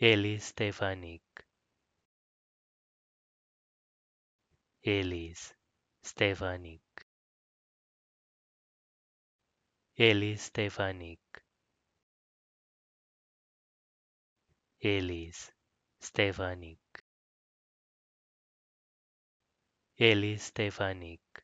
Eli Stefanik. Elis Stefanik. Elis Stefanik. Elis Stefanik. Eli Stefanik.